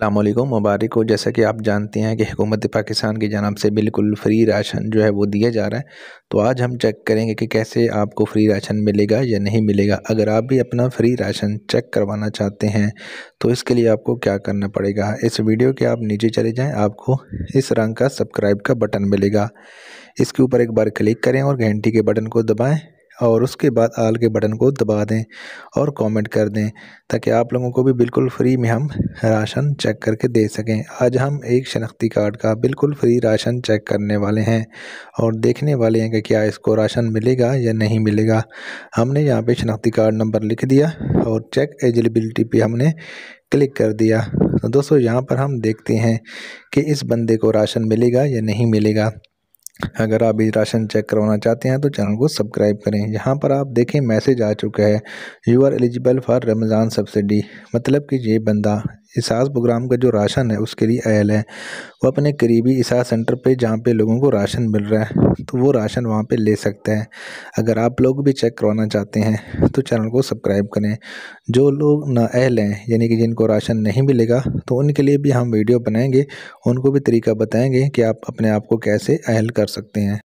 अल्लाम मुबारक हो जैसा कि आप जानते हैं कि हुकूमत पाकिस्तान की जनाब से बिल्कुल फ्री राशन जो है वो दिया जा रहा है तो आज हम चेक करेंगे कि कैसे आपको फ्री राशन मिलेगा या नहीं मिलेगा अगर आप भी अपना फ्री राशन चेक करवाना चाहते हैं तो इसके लिए आपको क्या करना पड़ेगा इस वीडियो के आप नीचे चले जाएँ आपको इस रंग का सब्सक्राइब का बटन मिलेगा इसके ऊपर एक बार क्लिक करें और घंटी के बटन को दबाएँ और उसके बाद आल के बटन को दबा दें और कमेंट कर दें ताकि आप लोगों को भी बिल्कुल फ्री में हम राशन चेक करके दे सकें आज हम एक शनाख्ती कार्ड का बिल्कुल फ्री राशन चेक करने वाले हैं और देखने वाले हैं कि क्या इसको राशन मिलेगा या नहीं मिलेगा हमने यहाँ पे शनाख्ती कार्ड नंबर लिख दिया और चेक एलिजिबिलिटी पर हमने क्लिक कर दिया तो दोस्तों यहाँ पर हम देखते हैं कि इस बंदे को राशन मिलेगा या नहीं मिलेगा अगर आप भी राशन चेक करवाना चाहते हैं तो चैनल को सब्सक्राइब करें यहाँ पर आप देखें मैसेज आ चुका है you are eligible for Ramzan subsidy मतलब कि ये बंदा इसास प्रोग्राम का जो राशन है उसके लिए अहल है वो अपने करीबी इसास सेंटर पे जहाँ पे लोगों को राशन मिल रहा है तो वो राशन वहाँ पे ले सकते हैं अगर आप लोग भी चेक करवाना चाहते हैं तो चैनल को सब्सक्राइब करें जो लोग ना अहल हैं यानी कि जिनको राशन नहीं मिलेगा तो उनके लिए भी हम वीडियो बनाएंगे उनको भी तरीका बताएँगे कि आप अपने आप को कैसे अहल कर सकते हैं